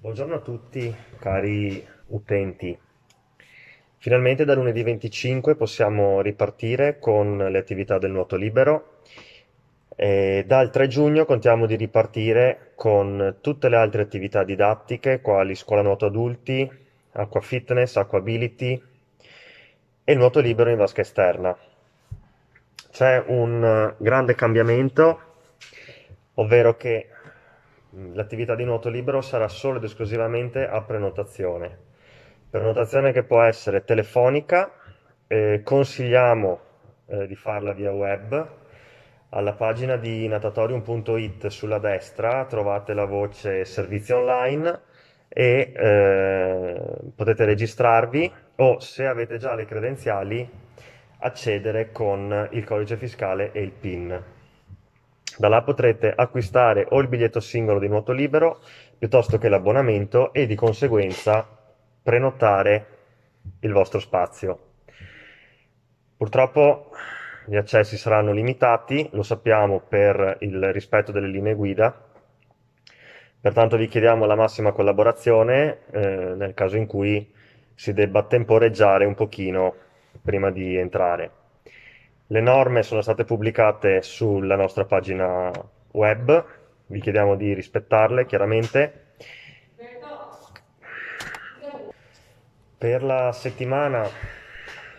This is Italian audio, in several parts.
Buongiorno a tutti cari utenti. Finalmente da lunedì 25 possiamo ripartire con le attività del nuoto libero. E dal 3 giugno contiamo di ripartire con tutte le altre attività didattiche, quali scuola nuoto adulti, acqua fitness, acqua ability e nuoto libero in vasca esterna. C'è un grande cambiamento, ovvero che Mm, l'attività di nuoto libero sarà solo ed esclusivamente a prenotazione. Prenotazione che può essere telefonica, eh, consigliamo eh, di farla via web. Alla pagina di natatorium.it sulla destra trovate la voce servizi online e eh, potete registrarvi o se avete già le credenziali accedere con il codice fiscale e il PIN. Da là potrete acquistare o il biglietto singolo di nuoto libero piuttosto che l'abbonamento e di conseguenza prenotare il vostro spazio. Purtroppo gli accessi saranno limitati, lo sappiamo per il rispetto delle linee guida, pertanto vi chiediamo la massima collaborazione eh, nel caso in cui si debba temporeggiare un pochino prima di entrare. Le norme sono state pubblicate sulla nostra pagina web, vi chiediamo di rispettarle chiaramente. Per la settimana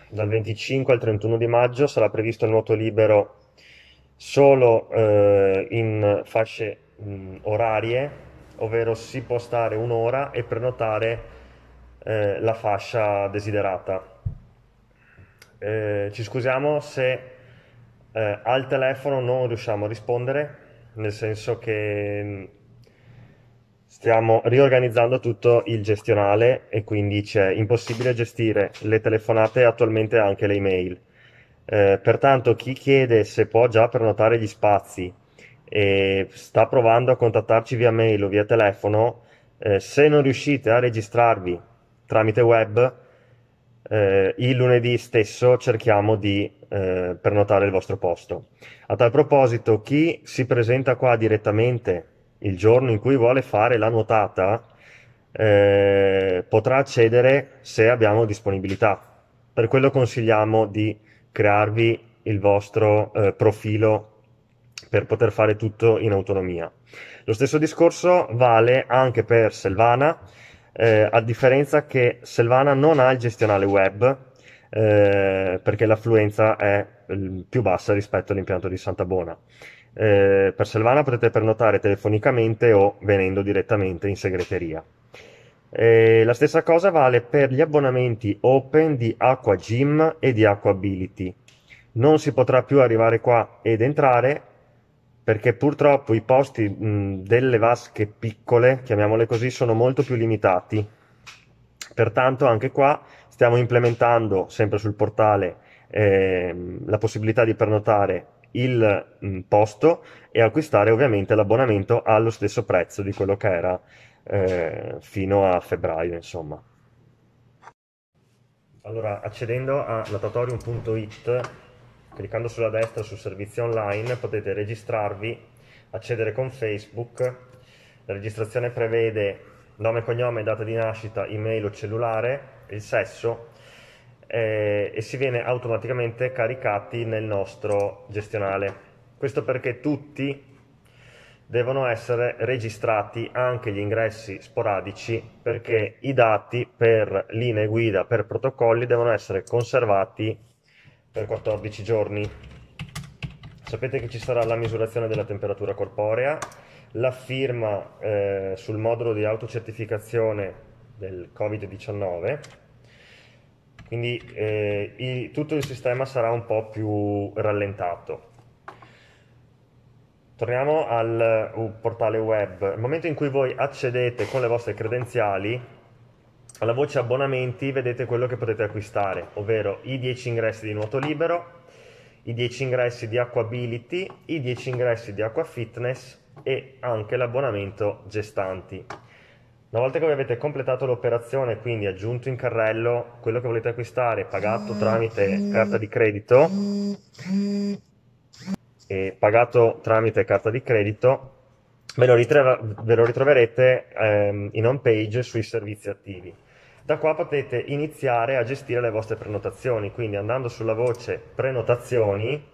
dal 25 al 31 di maggio sarà previsto il nuoto libero solo eh, in fasce mh, mm, orarie, ovvero si può stare un'ora e prenotare eh, la fascia desiderata eh, ci scusiamo se eh, al telefono non riusciamo a rispondere, nel senso che mm, stiamo riorganizzando tutto il gestionale e quindi c'è impossibile gestire le telefonate e attualmente anche le email. Eh, pertanto chi chiede se può già prenotare gli spazi e sta provando a contattarci via mail o via telefono, eh, se non riuscite a registrarvi tramite web, eh, il lunedì stesso cerchiamo di eh, prenotare il vostro posto. A tal proposito, chi si presenta qua direttamente il giorno in cui vuole fare la nuotata eh, potrà accedere se abbiamo disponibilità. Per quello consigliamo di crearvi il vostro eh, profilo per poter fare tutto in autonomia. Lo stesso discorso vale anche per Selvana eh, a differenza che Selvana non ha il gestionale web eh, perché l'affluenza è più bassa rispetto all'impianto di Santa Bona. Eh, per Selvana potete prenotare telefonicamente o venendo direttamente in segreteria. Eh, la stessa cosa vale per gli abbonamenti open di Aqua Gym e di Aqua Ability. Non si potrà più arrivare qua ed entrare, perché purtroppo i posti mh, delle vasche piccole, chiamiamole così, sono molto più limitati. Pertanto anche qua stiamo implementando sempre sul portale eh, la possibilità di prenotare il mh, posto e acquistare ovviamente l'abbonamento allo stesso prezzo di quello che era eh, fino a febbraio, insomma. Allora, accedendo a natatorium.it cliccando sulla destra su servizi online potete registrarvi, accedere con Facebook, la registrazione prevede nome, cognome, data di nascita, email o cellulare, il sesso eh, e si viene automaticamente caricati nel nostro gestionale. Questo perché tutti devono essere registrati anche gli ingressi sporadici perché i dati per linee guida, per protocolli devono essere conservati per 14 giorni. Sapete che ci sarà la misurazione della temperatura corporea, la firma eh, sul modulo di autocertificazione del Covid-19, quindi eh, il, tutto il sistema sarà un po' più rallentato. Torniamo al uh, portale web. Nel momento in cui voi accedete con le vostre credenziali, alla voce abbonamenti vedete quello che potete acquistare, ovvero i 10 ingressi di nuoto libero, i 10 ingressi di acqua i 10 ingressi di acqua fitness e anche l'abbonamento gestanti. Una volta che voi avete completato l'operazione, quindi aggiunto in carrello quello che volete acquistare, pagato tramite carta di credito, e pagato tramite carta di credito, ve lo, ritrova- ve lo ritroverete ehm, in home page sui servizi attivi. Da qua potete iniziare a gestire le vostre prenotazioni, quindi andando sulla voce prenotazioni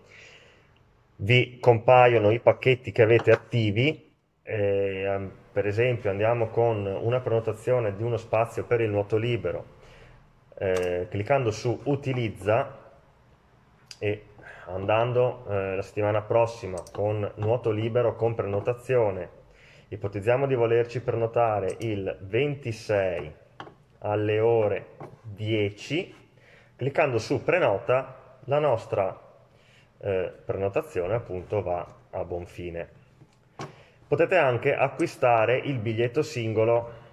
vi compaiono i pacchetti che avete attivi, eh, per esempio andiamo con una prenotazione di uno spazio per il nuoto libero, eh, cliccando su utilizza e andando eh, la settimana prossima con nuoto libero con prenotazione ipotizziamo di volerci prenotare il 26 alle ore 10, cliccando su prenota la nostra eh, prenotazione appunto va a buon fine. Potete anche acquistare il biglietto singolo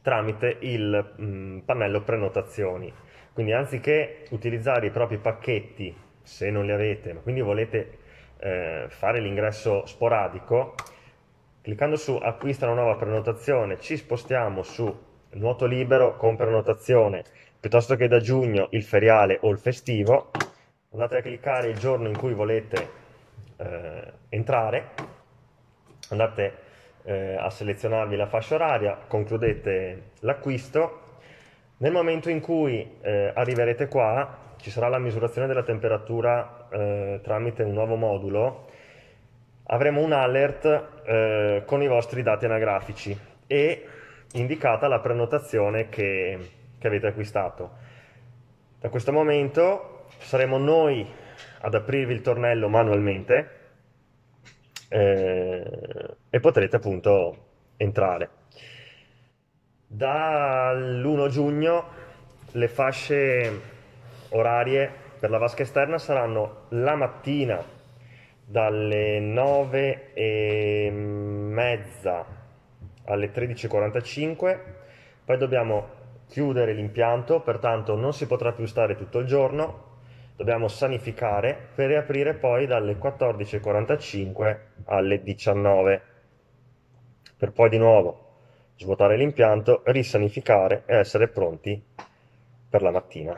tramite il mh, mm, pannello prenotazioni. Quindi anziché utilizzare i propri pacchetti, se non li avete, ma quindi volete eh, fare l'ingresso sporadico, cliccando su acquista una nuova prenotazione ci spostiamo su nuoto libero con prenotazione, piuttosto che da giugno il feriale o il festivo, andate a cliccare il giorno in cui volete eh, entrare, andate eh, a selezionarvi la fascia oraria, concludete l'acquisto, nel momento in cui eh, arriverete qua ci sarà la misurazione della temperatura eh, tramite un nuovo modulo, avremo un alert eh, con i vostri dati anagrafici e indicata la prenotazione che, che avete acquistato. Da questo momento saremo noi ad aprirvi il tornello manualmente eh, e potrete appunto entrare. Dall'1 giugno le fasce orarie per la vasca esterna saranno la mattina dalle 9 e mezza alle 13.45, poi dobbiamo chiudere l'impianto, pertanto non si potrà più stare tutto il giorno, dobbiamo sanificare per riaprire poi dalle 14.45 alle 19, per poi di nuovo svuotare l'impianto, risanificare e essere pronti per la mattina.